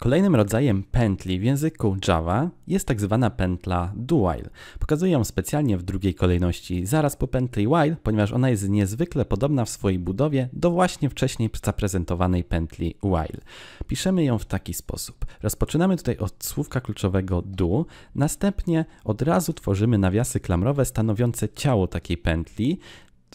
Kolejnym rodzajem pętli w języku Java jest tak zwana pętla do-while. Pokazuję ją specjalnie w drugiej kolejności, zaraz po pętli while, ponieważ ona jest niezwykle podobna w swojej budowie do właśnie wcześniej zaprezentowanej pętli while. Piszemy ją w taki sposób. Rozpoczynamy tutaj od słówka kluczowego do, następnie od razu tworzymy nawiasy klamrowe stanowiące ciało takiej pętli,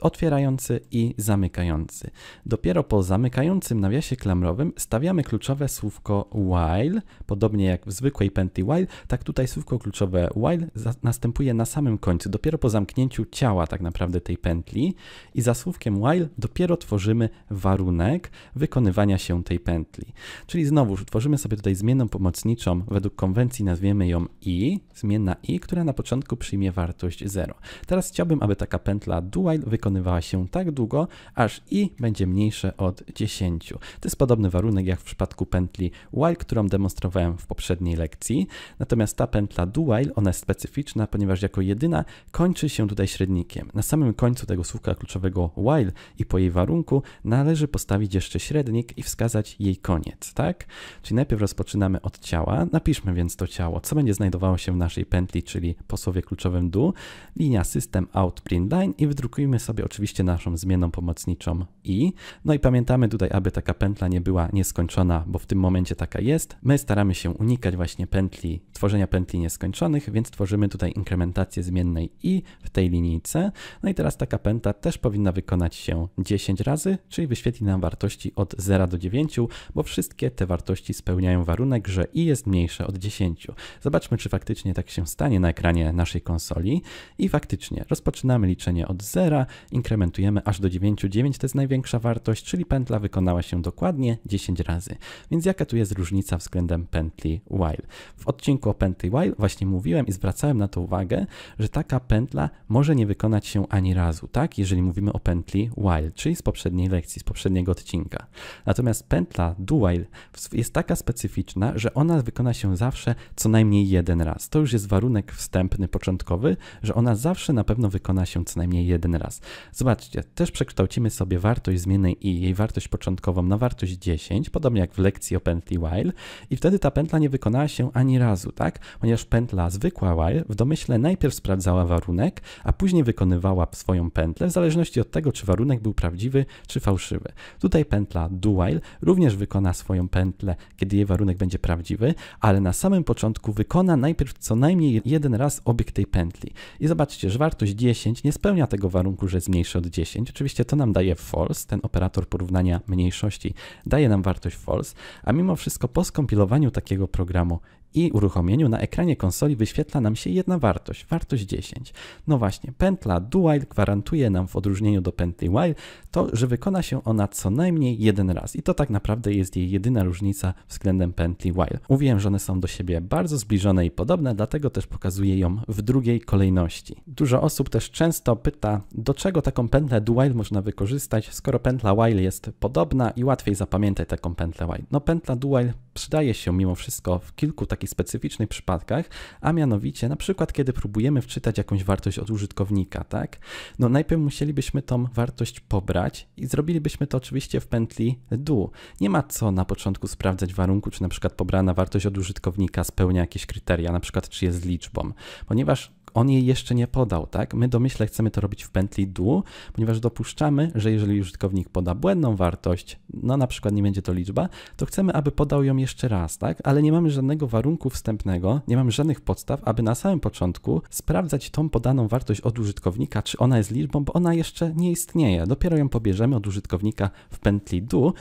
otwierający i zamykający. Dopiero po zamykającym nawiasie klamrowym stawiamy kluczowe słówko while, podobnie jak w zwykłej pętli while, tak tutaj słówko kluczowe while następuje na samym końcu, dopiero po zamknięciu ciała tak naprawdę tej pętli i za słówkiem while dopiero tworzymy warunek wykonywania się tej pętli. Czyli znowu tworzymy sobie tutaj zmienną pomocniczą, według konwencji nazwiemy ją i, zmienna i, która na początku przyjmie wartość 0. Teraz chciałbym, aby taka pętla do while wykonywała się tak długo, aż i będzie mniejsze od 10. To jest podobny warunek jak w przypadku pętli while, którą demonstrowałem w poprzedniej lekcji. Natomiast ta pętla do while, ona jest specyficzna, ponieważ jako jedyna kończy się tutaj średnikiem. Na samym końcu tego słówka kluczowego while i po jej warunku należy postawić jeszcze średnik i wskazać jej koniec, tak? Czyli najpierw rozpoczynamy od ciała, napiszmy więc to ciało, co będzie znajdowało się w naszej pętli, czyli po słowie kluczowym do, linia system out print line i wydrukujmy sobie sobie oczywiście naszą zmienną pomocniczą i. No i pamiętamy tutaj, aby taka pętla nie była nieskończona, bo w tym momencie taka jest. My staramy się unikać właśnie pętli, tworzenia pętli nieskończonych, więc tworzymy tutaj inkrementację zmiennej i w tej linijce. No i teraz taka pętla też powinna wykonać się 10 razy, czyli wyświetli nam wartości od 0 do 9, bo wszystkie te wartości spełniają warunek, że i jest mniejsze od 10. Zobaczmy, czy faktycznie tak się stanie na ekranie naszej konsoli. I faktycznie rozpoczynamy liczenie od 0 inkrementujemy aż do 9,9, to jest największa wartość, czyli pętla wykonała się dokładnie 10 razy. Więc jaka tu jest różnica względem pętli while? W odcinku o pętli while właśnie mówiłem i zwracałem na to uwagę, że taka pętla może nie wykonać się ani razu, tak? Jeżeli mówimy o pętli while, czyli z poprzedniej lekcji, z poprzedniego odcinka. Natomiast pętla do while jest taka specyficzna, że ona wykona się zawsze co najmniej jeden raz. To już jest warunek wstępny, początkowy, że ona zawsze na pewno wykona się co najmniej jeden raz. Zobaczcie, też przekształcimy sobie wartość zmiennej i jej wartość początkową na wartość 10, podobnie jak w lekcji o pętli while i wtedy ta pętla nie wykonała się ani razu, tak? Ponieważ pętla zwykła while w domyśle najpierw sprawdzała warunek, a później wykonywała swoją pętlę w zależności od tego, czy warunek był prawdziwy czy fałszywy. Tutaj pętla do while również wykona swoją pętlę, kiedy jej warunek będzie prawdziwy, ale na samym początku wykona najpierw co najmniej jeden raz obieg tej pętli. I zobaczcie, że wartość 10 nie spełnia tego warunku, że jest jest mniejszy od 10. Oczywiście to nam daje false, ten operator porównania mniejszości daje nam wartość false, a mimo wszystko po skompilowaniu takiego programu i uruchomieniu na ekranie konsoli wyświetla nam się jedna wartość, wartość 10. No właśnie, pętla do while gwarantuje nam w odróżnieniu do pętli while y to, że wykona się ona co najmniej jeden raz i to tak naprawdę jest jej jedyna różnica względem pętli while. Y. Mówiłem, że one są do siebie bardzo zbliżone i podobne, dlatego też pokazuję ją w drugiej kolejności. Dużo osób też często pyta, do czego taką pętlę do while można wykorzystać, skoro pętla while y jest podobna i łatwiej zapamiętać taką pętlę while. No pętla do while przydaje się mimo wszystko w kilku takich specyficznych przypadkach, a mianowicie na przykład kiedy próbujemy wczytać jakąś wartość od użytkownika, tak? No najpierw musielibyśmy tą wartość pobrać i zrobilibyśmy to oczywiście w pętli do. Nie ma co na początku sprawdzać warunku, czy na przykład pobrana wartość od użytkownika spełnia jakieś kryteria, na przykład czy jest liczbą, ponieważ on jej jeszcze nie podał, tak? My domyśle chcemy to robić w pętli do, ponieważ dopuszczamy, że jeżeli użytkownik poda błędną wartość, no na przykład nie będzie to liczba, to chcemy, aby podał ją jeszcze raz, tak? Ale nie mamy żadnego warunku wstępnego, nie mamy żadnych podstaw, aby na samym początku sprawdzać tą podaną wartość od użytkownika, czy ona jest liczbą, bo ona jeszcze nie istnieje. Dopiero ją pobierzemy od użytkownika w pętli do